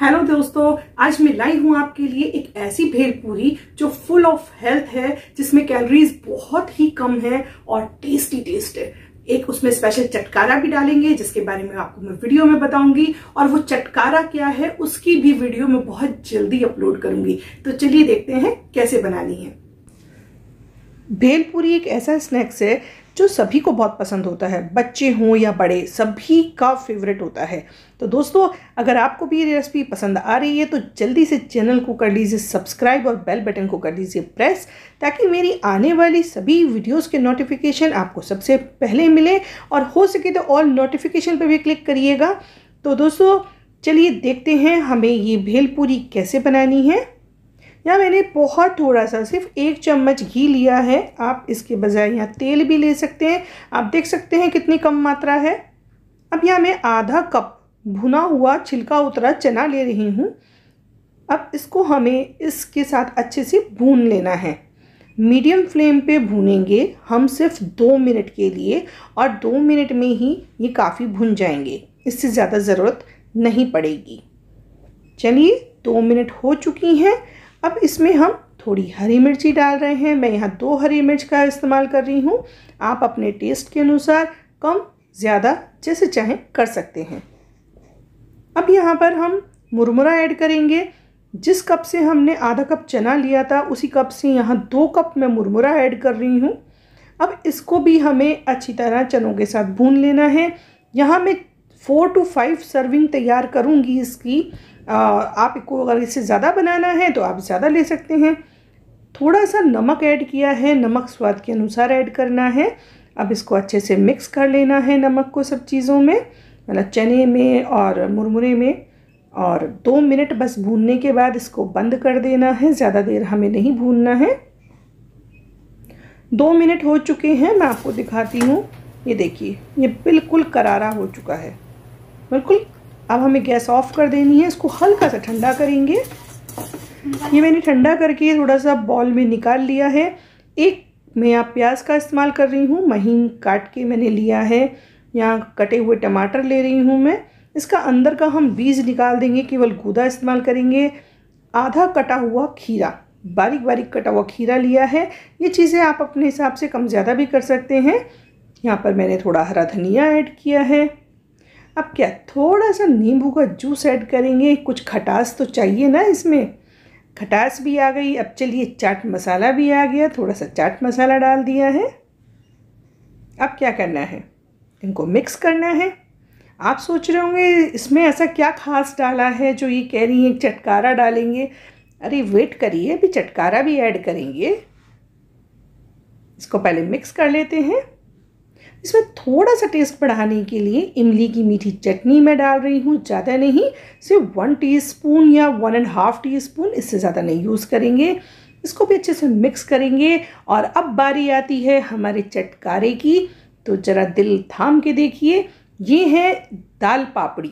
hello दोस्तों आज मैं लाई हूं आपके लिए एक ऐसी भेलपूरी जो फुल ऑफ हेल्थ है जिसमें कैलोरीज बहुत ही कम है और टेस्टी टेस्ट है एक उसमें स्पेशल चटकारा भी डालेंगे जिसके बारे में आपको मैं वीडियो में बताऊंगी और वो चटकारा क्या है उसकी भी वीडियो में बहुत जल्दी अपलोड करूंगी तो चलिए देखते हैं कैसे बनानी है भेलपूरी एक ऐसा स्नैक्स है जो सभी को बहुत पसंद होता है बच्चे हों या बड़े सभी का फेवरेट होता है तो दोस्तों अगर आपको भी ये रेसिपी पसंद आ रही है तो जल्दी से चैनल को कर लीजिए सब्सक्राइब और बेल बटन को कर लीजिए प्रेस ताकि मेरी आने वाली सभी वीडियोस के नोटिफिकेशन आपको सबसे पहले मिले और हो सके तो ऑल नोटिफिकेशन पर भी क्लिक करिएगा तो दोस्तों चलिए देखते हैं हमें ये भेलपूरी कैसे बनानी है या मैंने बहुत थोड़ा सा सिर्फ एक चम्मच घी लिया है आप इसके बजाय यहाँ तेल भी ले सकते हैं आप देख सकते हैं कितनी कम मात्रा है अब यहाँ मैं आधा कप भुना हुआ छिलका उतरा चना ले रही हूँ अब इसको हमें इसके साथ अच्छे से भून लेना है मीडियम फ्लेम पे भूनेंगे हम सिर्फ दो मिनट के लिए और दो मिनट में ही ये काफ़ी भुन जाएंगे इससे ज़्यादा ज़रूरत नहीं पड़ेगी चलिए दो मिनट हो चुकी हैं अब इसमें हम थोड़ी हरी मिर्ची डाल रहे हैं मैं यहाँ दो हरी मिर्च का इस्तेमाल कर रही हूँ आप अपने टेस्ट के अनुसार कम ज़्यादा जैसे चाहें कर सकते हैं अब यहाँ पर हम मुरमुरा ऐड करेंगे जिस कप से हमने आधा कप चना लिया था उसी कप से यहाँ दो कप मैं मुरमुरा ऐड कर रही हूँ अब इसको भी हमें अच्छी तरह चनों के साथ भून लेना है यहाँ मैं फोर टू फाइव सर्विंग तैयार करूँगी इसकी आ, आपको अगर इससे ज़्यादा बनाना है तो आप ज़्यादा ले सकते हैं थोड़ा सा नमक ऐड किया है नमक स्वाद के अनुसार ऐड करना है अब इसको अच्छे से मिक्स कर लेना है नमक को सब चीज़ों में मतलब चने में और मुरमुरे में और दो मिनट बस भूनने के बाद इसको बंद कर देना है ज़्यादा देर हमें नहीं भूनना है दो मिनट हो चुके हैं मैं आपको दिखाती हूँ ये देखिए ये बिल्कुल करारा हो चुका है बिल्कुल अब हमें गैस ऑफ कर देनी है इसको हल्का सा ठंडा करेंगे ये मैंने ठंडा करके थोड़ा सा बॉल में निकाल लिया है एक मैं यहाँ प्याज का इस्तेमाल कर रही हूँ महीन काट के मैंने लिया है यहाँ कटे हुए टमाटर ले रही हूँ मैं इसका अंदर का हम बीज निकाल देंगे केवल गूदा इस्तेमाल करेंगे आधा कटा हुआ खीरा बारीक बारीक कटा हुआ खीरा लिया है ये चीज़ें आप अपने हिसाब से कम ज़्यादा भी कर सकते हैं यहाँ पर मैंने थोड़ा हरा धनिया ऐड किया है अब क्या थोड़ा सा नींबू का जूस ऐड करेंगे कुछ खटास तो चाहिए ना इसमें खटास भी आ गई अब चलिए चाट मसाला भी आ गया थोड़ा सा चाट मसाला डाल दिया है अब क्या करना है इनको मिक्स करना है आप सोच रहे होंगे इसमें ऐसा क्या खास डाला है जो ये कह रही हैं चटकारा डालेंगे अरे वेट करिए अभी चटकारा भी ऐड करेंगे इसको पहले मिक्स कर लेते हैं इसमें थोड़ा सा टेस्ट बढ़ाने के लिए इमली की मीठी चटनी मैं डाल रही हूँ ज़्यादा नहीं सिर्फ वन टीस्पून या one and half teaspoon इससे ज़्यादा नहीं यूज़ करेंगे इसको भी अच्छे से मिक्स करेंगे और अब बारी आती है हमारे चटकारे की तो ज़रा दिल थाम के देखिए ये है दाल पापड़ी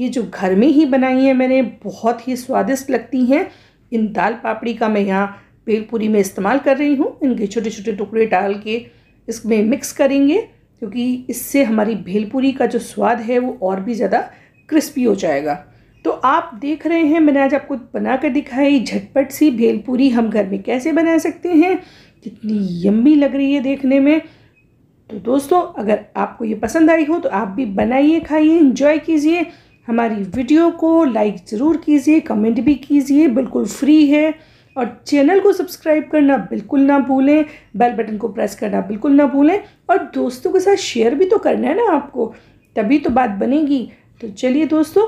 ये जो घर में ही बनाई है मैंने बहुत ही स्वादिष्ट लगती हैं इन दाल पापड़ी का मैं यहाँ बेलपूरी में इस्तेमाल कर रही हूँ इनके छोटे छोटे टुकड़े डाल के इसमें मिक्स करेंगे क्योंकि इससे हमारी भेलपूरी का जो स्वाद है वो और भी ज़्यादा क्रिस्पी हो जाएगा तो आप देख रहे हैं मैंने आज आपको बना कर दिखाई झटपट सी भेलपूरी हम घर में कैसे बना सकते हैं कितनी यम्मी लग रही है देखने में तो दोस्तों अगर आपको ये पसंद आई हो तो आप भी बनाइए खाइए इन्जॉय कीजिए हमारी वीडियो को लाइक ज़रूर कीजिए कमेंट भी कीजिए बिल्कुल फ्री है और चैनल को सब्सक्राइब करना बिल्कुल ना भूलें बेल बटन को प्रेस करना बिल्कुल ना भूलें और दोस्तों के साथ शेयर भी तो करना है ना आपको तभी तो बात बनेगी तो चलिए दोस्तों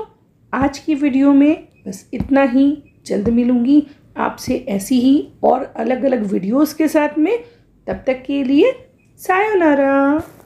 आज की वीडियो में बस इतना ही जल्द मिलूँगी आपसे ऐसी ही और अलग अलग वीडियोस के साथ में तब तक के लिए सायोनारा